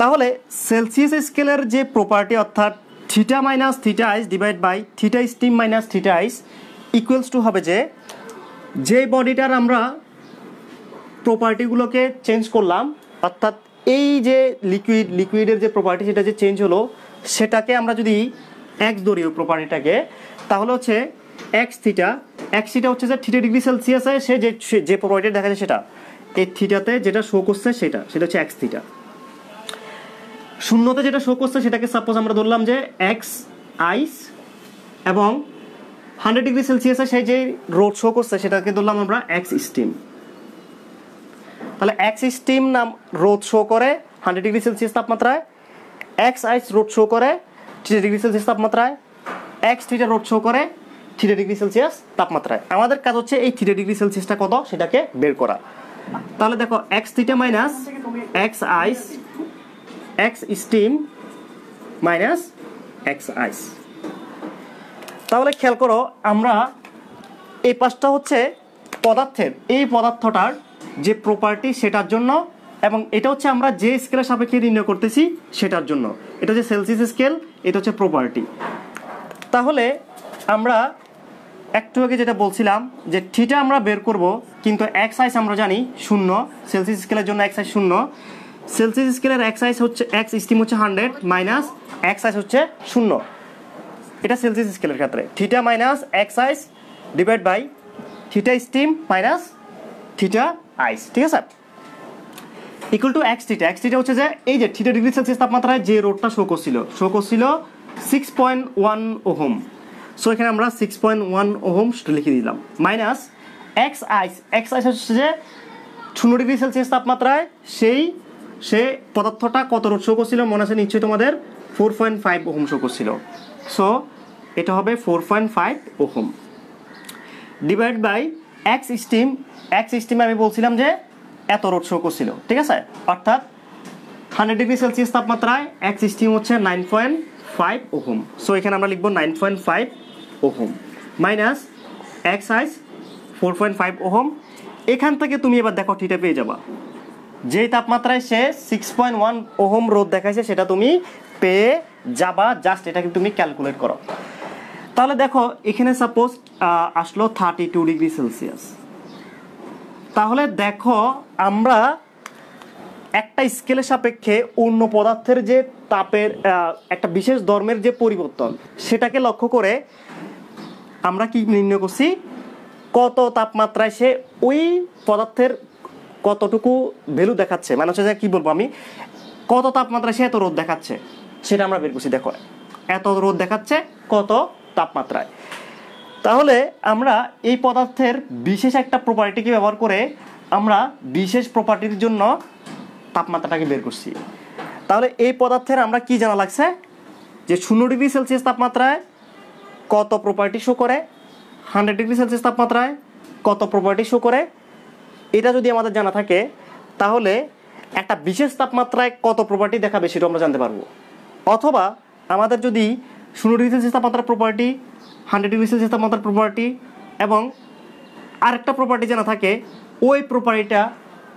তাহলে সেলসিয়াস স্কেলের যে প্রপার্টি অর্থাৎ theta minus theta ice divide by theta steam minus theta ice equals to হবে যে যেই বডিটার আমরা প্রপার্টিগুলোকে চেঞ্জ করলাম অর্থাৎ এই যে লিকুইড লিকুইডের যে প্রপার্টি সেটা যে চেঞ্জ হলো সেটাকে আমরা যদি এক্স ধরি প্রপার্টিটাকে তাহলে হচ্ছে এক্স থিটা এক্স থিটা হচ্ছে যে থিটা ডিগ্রি সেলসিয়াসে সে যে যে প্রপার্টি দেখা যায় সেটা এই থিটাতে যেটা শো করছে সেটা সেটা হচ্ছে এক্স থিটা শূন্যতে যেটা শো করছে সেটাকে সাপোজ আমরা ধরলাম যে এক্স আইস এবং হান্ড্রেড ডিগ্রি সেলসিয়াসে সে যে রোড শো করছে সেটাকে ধরলাম আমরা এক্স স্টিম তাহলে এক্স স্টিম নাম রোদ শো করে হান্ড্রেড ডিগ্রি সেলসিয়াস তাপমাত্রায় এক্স আইস রোড শো করে থ্রি ডিগ্রি সেলসিয়াস তাপমাত্রায় এক্স থ্রিটা রোড শো করে থ্রি ডিগ্রি সেলসিয়াস তাপমাত্রায় আমাদের কাজ হচ্ছে এই থ্রি ডিগ্রি সেলসিয়াসটা কত সেটাকে বের করা তাহলে দেখো এক্স থ্রিটা minus X ice X steam minus X ice তাহলে খেয়াল করো আমরা এই পাঁচটা হচ্ছে পদার্থের এই পদার্থটার যে প্রপার্টি সেটার জন্য এবং এটা হচ্ছে আমরা যে স্কেলের সাপেক্ষে নির্ণয় করতেছি সেটার জন্য এটা হচ্ছে সেলসিয়াস স্কেল এটা হচ্ছে প্রপার্টি তাহলে আমরা একটু আগে যেটা বলছিলাম যে ঠিটা আমরা বের করব কিন্তু এক সাইজ আমরা জানি শূন্য সেলসিয়াস স্কেলের জন্য এক সাইজ শূন্য সেলসিয়াস স্কেলের এক সাইজ হচ্ছে এক্স স্টিম হচ্ছে হান্ড্রেড মাইনাস এক সাইজ হচ্ছে শূন্য এটা সেলসিয়াস স্কেলের ক্ষেত্রে theta minus X ice divide by theta steam minus theta ice ঠিক আছে equal to X theta X theta হচ্ছে যে এই যে থিটা ডিগ্রি সেলসিয়াস তাপমাত্রায় যে রোডটা শো করছিল শো করছিল six point one ohm so এখানে আমরা সিক্স পয়েন্ট ওয়ান ওহোম লিখে দিলাম minus X ice X ice হচ্ছে যে শূন্য ডিগ্রি সেলসিয়াস তাপমাত্রায় সেই সে পদার্থটা কত রোড শো করছিল মনে আছে নিশ্চয়ই তোমাদের four point five ohm show করছিল সো এটা হবে four point five ohm divide by X steam X সিস্টেমে আমি বলছিলাম যে এত রোড শো করছিল ঠিক আছে অর্থাৎ হান্ড্রেড ডিগ্রি সেলসিয়াস তাপমাত্রায় এক সিস্টেম হচ্ছে nine point five ohm so এখানে আমরা লিখবো nine point five ohm minus X ice four point five ohm এখান থেকে তুমি এবার দেখো ঠিটা পেয়ে যাবা যেই তাপমাত্রায় সে সিক্স পয়েন্ট ওয়ান ওহম রোদ দেখাইছে সেটা তুমি পেয়ে যাবা জাস্ট এটাকে তুমি ক্যালকুলেট করো তাহলে দেখো এখানে সাপোজ আসলো থার্টি টু ডিগ্রি সেলসিয়াস তাহলে দেখো আমরা একটা স্কেলের সাপেক্ষে অন্য পদার্থের যে তাপের একটা বিশেষ ধর্মের যে পরিবর্তন সেটাকে লক্ষ্য করে আমরা কি নির্ণয় করছি কত তাপমাত্রায় সে ওই পদার্থের কতটুকু ভ্যালু দেখাচ্ছে মানে হচ্ছে যে কী বলবো আমি কত তাপমাত্রায় সে এত রোদ দেখাচ্ছে সেটা আমরা বের করছি দেখো এত রোদ দেখাচ্ছে কত তাপমাত্রায় তাহলে আমরা এই পদার্থের বিশেষ একটা প্রপার্টিকে ব্যবহার করে আমরা বিশেষ প্রপার্টির জন্য তাপমাত্রাটাকে বের করছি তাহলে এই পদার্থের আমরা কি জানা লাগছে যে শূন্য ডিগ্রি সেলসিয়াস তাপমাত্রায় কত প্রপার্টি শো করে হান্ড্রেড ডিগ্রি সেলসিয়াস তাপমাত্রায় কত প্রপার্টি শো করে এটা যদি আমাদের জানা থাকে তাহলে একটা বিশেষ তাপমাত্রায় কত প্রপার্টি দেখাবে সেটা আমরা জানতে পারবো অথবা আমাদের যদি শূন্য ডিগ্রি সেলসিয়াস তাপমাত্রার প্রপার্টি হান্ড্রেড ডিগ্রি সেলসিয়াস তাপমাত্রার প্রপার্টি এবং আরেকটা প্রপার্টি জানা থাকে ওই প্রপার্টিটা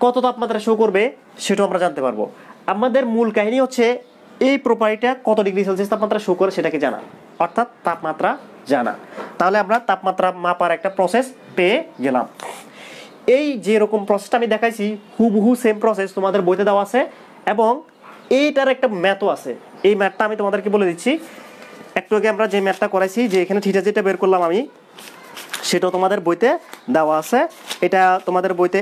কত তাপমাত্রা শো করবে সেটাও আমরা জানতে পারবো আমাদের মূল কাহিনী হচ্ছে এই প্রপার্টিটা কত ডিগ্রি সেলসিয়াস তাপমাত্রা শো করে সেটাকে জানা অর্থাৎ তাপমাত্রা জানা তাহলে আমরা তাপমাত্রা মাপার একটা প্রসেস পেয়ে গেলাম এই যে রকম প্রসেসটা আমি দেখাইছি হুবহু সেম প্রসেস তোমাদের বইতে দেওয়া আছে এবং এইটার একটা ম্যাথও আছে এই ম্যাটটা আমি তোমাদেরকে বলে দিচ্ছি একটু আগে আমরা যে ম্যাটটা করাইছি যে এখানে থিটা যেটা বের করলাম আমি সেটাও তোমাদের বইতে দেওয়া আছে এটা তোমাদের বইতে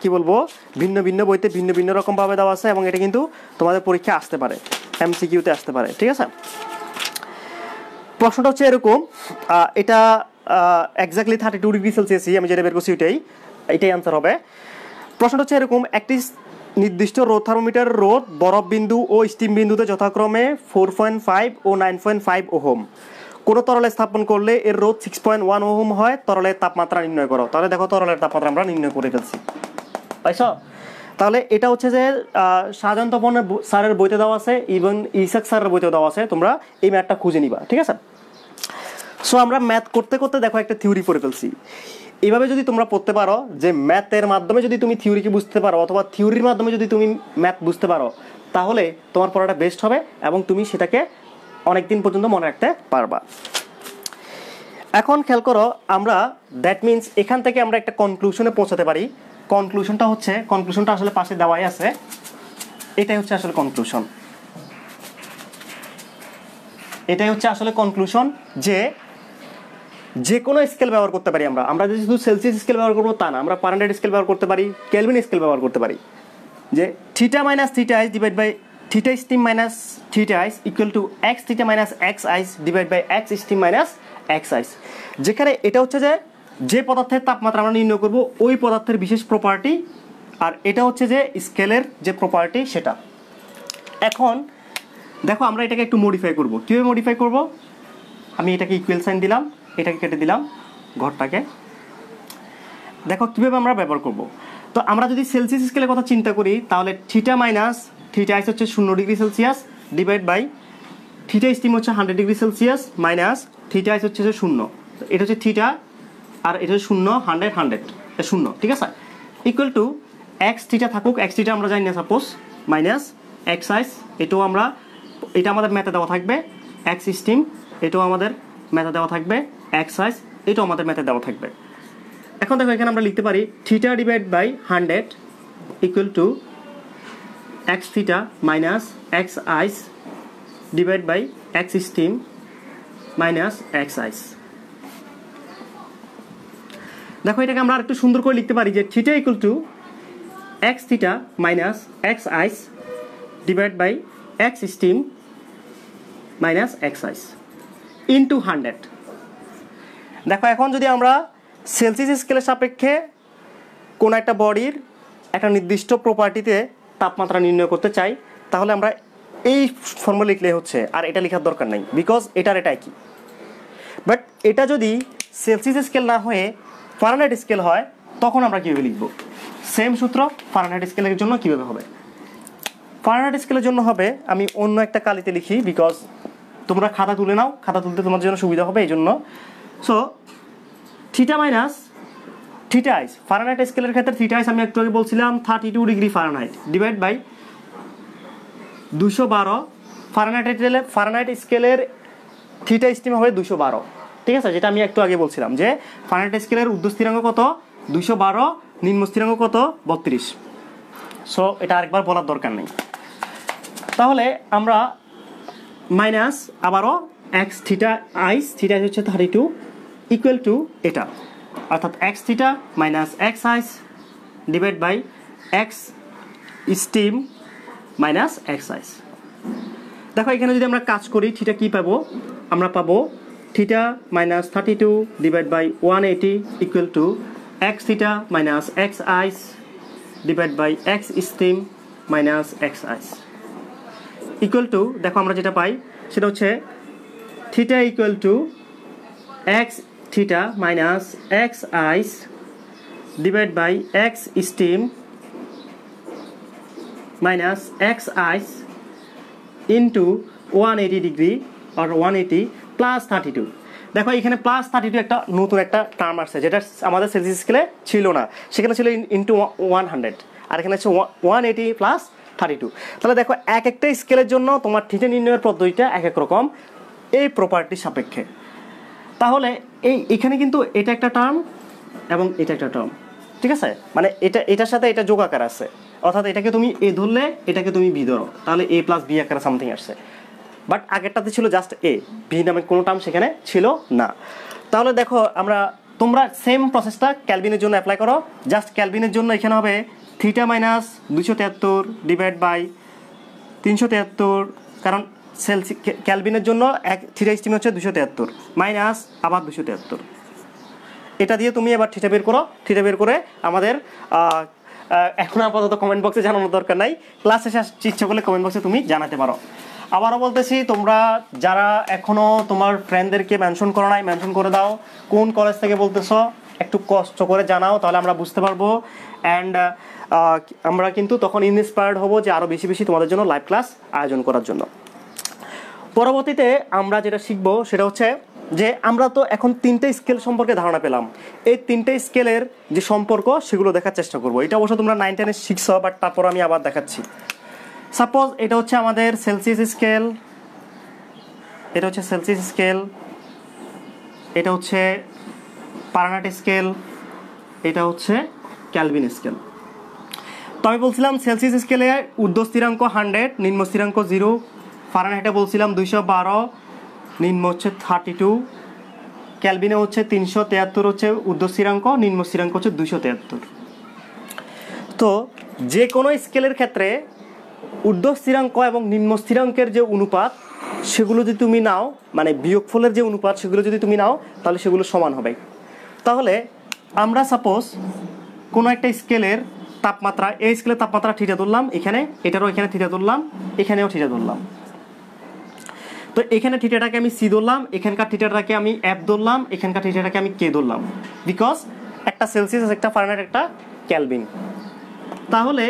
কি বলবো ভিন্ন ভিন্ন বইতে ভিন্ন ভিন্ন রকমভাবে দেওয়া আছে এবং এটা কিন্তু তোমাদের পরীক্ষা আসতে পারে এমসিকিউতে আসতে পারে ঠিক আছে প্রশ্নটা হচ্ছে এরকম এটা এক্স্যাক্টলি থার্টি টু ডিগ্রি সেলসিয়াসই আমি যেটা বের করছি ওইটাই এটাই আনসার হবে প্রশ্নটা হচ্ছে এরকম একটি নির্দিষ্ট রোদ থার্মোমিটার রোদ বরফ বিন্দু ও স্টিম বিন্দুতে যথাক্রমে ফোর পয়েন্ট ফাইভ ও নাইন পয়েন্ট ফাইভ ওহোম কোনো তরলে স্থাপন করলে এর রোদ সিক্স পয়েন্ট ওয়ান ওহোম হয় তরলের তাপমাত্রা নির্ণয় করো তাহলে দেখো তরলের তাপমাত্রা আমরা নির্ণয় করে ফেলছি পাইছ তাহলে এটা হচ্ছে যে সাজান্ত পণ্যের স্যারের বইতে দেওয়া আছে ইভেন ইসাক স্যারের বইতে দেওয়া আছে তোমরা এই ম্যাথটা খুঁজে নিবা ঠিক আছে সো আমরা ম্যাথ করতে করতে দেখো একটা থিওরি করে ফেলছি এইভাবে যদি তোমরা পড়তে পারো যে ম্যাথের মাধ্যমে যদি তুমি থিওরিকে বুঝতে পারো অথবা থিওরির মাধ্যমে যদি তুমি ম্যাথ বুঝতে পারো তাহলে তোমার পড়াটা বেস্ট হবে এবং তুমি সেটাকে অনেক দিন পর্যন্ত মনে রাখতে পারবা এখন খেয়াল করো আমরা দ্যাট মিন্স এখান থেকে আমরা একটা কনক্লুশনে পৌঁছাতে পারি কনক্লুশনটা হচ্ছে কনক্লুশনটা আসলে পাশে দেওয়াই আছে এটাই হচ্ছে আসলে কনক্লুশন এটাই হচ্ছে আসলে কনক্লুশন যে যে কোনো স্কেল ব্যবহার করতে পারি আমরা আমরা যদি শুধু সেলসিয়াস স্কেল ব্যবহার করবো তা না আমরা পারান্ডেড স্কেল ব্যবহার করতে পারি ক্যালভিন স্কেল ব্যবহার করতে পারি যে theta minus theta ice divide by theta steam minus theta ice equal to X theta minus X ice divide by X steam minus X ice যেখানে এটা হচ্ছে যে যে পদার্থের তাপমাত্রা আমরা নির্ণয় করব ওই পদার্থের বিশেষ প্রপার্টি আর এটা হচ্ছে যে স্কেলের যে প্রপার্টি সেটা এখন দেখো আমরা এটাকে একটু মডিফাই করবো কীভাবে মডিফাই করব আমি এটাকে ইকুয়াল সাইন দিলাম এটাকে কেটে দিলাম ঘরটাকে দেখো কীভাবে আমরা ব্যবহার করব তো আমরা যদি সেলসিয়াস স্কেলের কথা চিন্তা করি তাহলে থিটা মাইনাস থিটা আইস হচ্ছে শূন্য degree Celsius divide by theta steam হচ্ছে hundred degree Celsius minus theta ice হচ্ছে শূন্য এটা হচ্ছে থিটা আর এটা হচ্ছে শূন্য হান্ড্রেড হান্ড্রেড শূন্য ঠিক আছে ইকুয়াল টু এক্স থিটা থাকুক এক্স থিটা আমরা জানি না সাপোজ মাইনাস এক্স আইস এটাও আমরা এটা আমাদের ম্যাথে দেওয়া থাকবে এক্স স্টিম এটাও আমাদের ম্যাথে দেওয়া থাকবে এক্স এক্সাইজ এটাও আমাদের ম্যাথে দেওয়া থাকবে এখন দেখো এখানে আমরা লিখতে পারি theta divide by hundred equal to X theta minus X ice divide by X steam minus X ice দেখো এটাকে আমরা একটু সুন্দর করে লিখতে পারি যে theta equal to X theta minus X ice divide by X steam minus X ice into hundred দেখো এখন যদি আমরা সেলসিয়াস স্কেলের সাপেক্ষে কোনো একটা বডির একটা নির্দিষ্ট প্রপার্টিতে তাপমাত্রা নির্ণয় করতে চাই তাহলে আমরা এই ফর্মুলা লিখলে হচ্ছে আর এটা লেখার দরকার নাই বিকজ এটার এটা একই বাট এটা যদি সেলসিয়াস স্কেল না হয়ে ফারানাইট স্কেল হয় তখন আমরা কীভাবে লিখব সেম সূত্র ফারানাইট স্কেলের জন্য কীভাবে হবে ফারানাইট স্কেলের জন্য হবে আমি অন্য একটা কালিতে লিখি বিকজ তোমরা খাতা তুলে নাও খাতা তুলতে তোমার জন্য সুবিধা হবে এই জন্য so theta minus theta ice Fahrenheit স্কেলের ক্ষেত্রে থিটা আইস আমি একটু আগে বলছিলাম thirty two degree Fahrenheit divide by দুশো বারো ফারানাইট স্কেলে ফারানাইট স্কেলের থিটা স্টিম হবে দুশো বারো ঠিক আছে যেটা আমি একটু আগে বলছিলাম যে ফারানাইট স্কেলের ঊর্ধ্বস্থিরাঙ্গ কত দুশো বারো নিম্ন স্থিরাঙ্গ কত বত্রিশ সো এটা আরেকবার বলার দরকার নেই তাহলে আমরা মাইনাস আবারও X theta ice theta ice হচ্ছে থার্টি টু ইকুয়াল টু এটা অর্থাৎ X theta minus X ice divide by X steam minus X ice দেখো এখানে যদি আমরা কাজ করি থিটা কি পাবো আমরা পাবো theta minus thirty two divide by one eighty equal to X theta minus X ice divide by X steam minus X ice equal to দেখো আমরা যেটা পাই সেটা হচ্ছে theta equal to X theta minus X ice divide by X steam minus X ice into one eighty degree আর one eighty plus thirty two দেখো এখানে plus thirty two একটা নতুন একটা টার্ম আসছে যেটা আমাদের সেলসিয়াস স্কেলে ছিল না সেখানে ছিল ইন্টু ওয়ান হান্ড্রেড আর এখানে আছে one eighty plus thirty two তাহলে দেখো এক একটা স্কেলের জন্য তোমার থিটা নির্ণয়ের পদ্ধতিটা এক এক রকম এই প্রপার্টির সাপেক্ষে তাহলে এই এখানে কিন্তু এটা একটা টার্ম এবং এটা একটা টার্ম ঠিক আছে মানে এটা এটার সাথে এটা যোগাকার আছে অর্থাৎ এটাকে তুমি এ ধরলে এটাকে তুমি বি ধরো তাহলে এ প্লাস বি আকারে সামথিং আসছে বাট আগেরটাতে ছিল জাস্ট এ বি নামে কোনো টার্ম সেখানে ছিল না তাহলে দেখো আমরা তোমরা সেম প্রসেসটা ক্যালবিনের জন্য অ্যাপ্লাই করো জাস্ট ক্যালবিনের জন্য এখানে হবে থ্রিটা মাইনাস দুশো তিয়াত্তর ডিভাইড বাই তিনশো তিয়াত্তর কারণ সেলসি ক্যালভিনের জন্য এক থিটা স্টিম হচ্ছে দুশো তেহাত্তর মাইনাস আবার দুশো তেহাত্তর এটা দিয়ে তুমি এবার থিটা বের করো থিটা বের করে আমাদের এখন আপাতত কমেন্ট বক্সে জানানোর দরকার নাই ক্লাসে ইচ্ছে করলে কমেন্ট বক্সে তুমি জানাতে পারো আবারও বলতেছি তোমরা যারা এখনও তোমার ফ্রেন্ডদেরকে মেনশন করো নাই মেনশন করে দাও কোন কলেজ থেকে বলতেছো একটু কষ্ট করে জানাও তাহলে আমরা বুঝতে পারবো অ্যান্ড আমরা কিন্তু তখন ইন্সপায়ার্ড হবো যে আরও বেশি বেশি তোমাদের জন্য লাইভ ক্লাস আয়োজন করার জন্য পরবর্তীতে আমরা যেটা শিখব সেটা হচ্ছে যে আমরা তো এখন তিনটে স্কেল সম্পর্কে ধারণা পেলাম এই তিনটে স্কেলের যে সম্পর্ক সেগুলো দেখার চেষ্টা করব এটা অবশ্য তোমরা নাইন টেনে শিখছ বাট তারপর আমি আবার দেখাচ্ছি সাপোজ এটা হচ্ছে আমাদের সেলসিয়াস স্কেল এটা হচ্ছে সেলসিয়াস স্কেল এটা হচ্ছে পারানাট স্কেল এটা হচ্ছে ক্যালভিন স্কেল তো আমি বলছিলাম সেলসিয়াস স্কেলে ঊর্ধ্ব স্থিরাঙ্ক হান্ড্রেড নিম্ন স্থিরাঙ্ক জিরো ফারেনহাইটে বলছিলাম দুইশো বারো নিম্ন হচ্ছে থার্টি টু ক্যালবিনে হচ্ছে তিনশো তেয়াত্তর হচ্ছে উর্ধ স্থিরাঙ্ক নিম্ন স্থিরাঙ্ক হচ্ছে দুশো তেয়াত্তর তো যে কোনো স্কেলের ক্ষেত্রে উর্ধ স্থিরাঙ্ক এবং নিম্ন স্থিরাঙ্কের যে অনুপাত সেগুলো যদি তুমি নাও মানে বিয়োগফলের যে অনুপাত সেগুলো যদি তুমি নাও তাহলে সেগুলো সমান হবে তাহলে আমরা সাপোজ কোনো একটা স্কেলের তাপমাত্রা এই স্কেলের তাপমাত্রা ঠিটা ধরলাম এখানে এটারও এখানে ঠিটা ধরলাম এখানেও ঠিটা ধরলাম তো এখানে থিটাটাকে আমি সি ধরলাম এখানকার থিটাটাকে আমি অ্যাপ ধরলাম এখানকার থিটাটাকে আমি কে ধরলাম বিকজ একটা সেলসিয়াস একটা ফারেনহাইট একটা ক্যালভিন তাহলে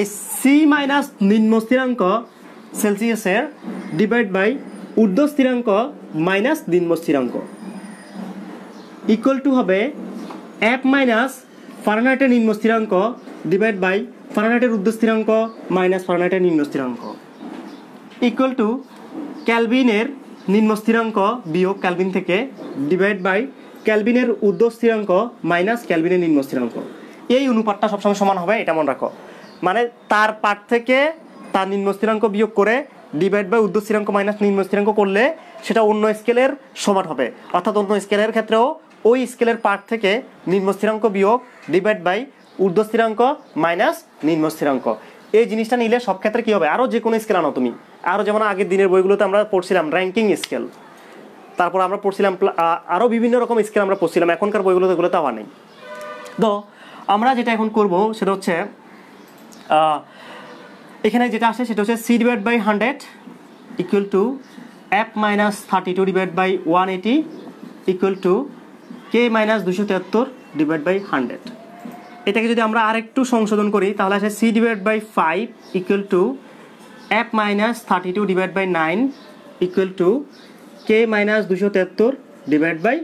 এই সি মাইনাস নিম্ন স্থিরাঙ্ক সেলসিয়াসের ডিভাইড বাই ঊর্ধ্ব স্থিরাঙ্ক মাইনাস নিম্ন স্থিরাঙ্ক ইকুয়াল টু হবে অ্যাপ মাইনাস ফার্নাইটের নিম্ন স্থিরাঙ্ক ডিভাইড বাই ফার্নাইটের ঊর্ধ্ব স্থিরাঙ্ক মাইনাস ফার্নাইটের নিম্ন স্থিরাঙ্ক ইকুয়াল টু ক্যালভিনের নিম্ন স্থিরাঙ্ক বিয়োগ ক্যালভিন থেকে ডিভাইড বাই ক্যালভিনের ঊর্ধ্ব স্থিরাঙ্ক মাইনাস ক্যালভিনের নিম্ন স্থিরাঙ্ক এই অনুপাতটা সবসময় সমান হবে এটা মনে রাখো মানে তার পার থেকে তার নিম্ন স্থিরাঙ্ক বিয়োগ করে ডিভাইড বাই ঊর্ধ্ব স্থিরাঙ্ক মাইনাস নিম্ন স্থিরাঙ্ক করলে সেটা অন্য স্কেলের সমান হবে অর্থাৎ অন্য স্কেলের ক্ষেত্রেও ওই স্কেলের পার্ট থেকে নিম্ন স্থিরাঙ্ক বিয়োগ ডিভাইড বাই ঊর্ধ্ব স্থিরাঙ্ক মাইনাস নিম্ন স্থিরাঙ্ক এই জিনিসটা নিলে সব ক্ষেত্রে কী হবে আরও যে কোনো স্কেল আনো তুমি আরও যেমন আগের দিনের বইগুলোতে আমরা পড়ছিলাম র্যাঙ্কিং স্কেল তারপর আমরা পড়ছিলাম আরও বিভিন্ন রকম স্কেল আমরা পড়ছিলাম এখনকার বইগুলোতে এগুলো আবার নেই তো আমরা যেটা এখন করব সেটা হচ্ছে এখানে যেটা আসে সেটা হচ্ছে C divide by hundred equal to F minus thirty two divide by one eighty equal to K minus দুশো তিয়াত্তর ডিভাইড বাই হান্ড্রেড এটাকে যদি আমরা আরেকটু সংশোধন করি তাহলে আসে C divide by five equal to F minus thirty two divide by nine equal to K minus দুশো তেহাত্তর ডিভাইড বাই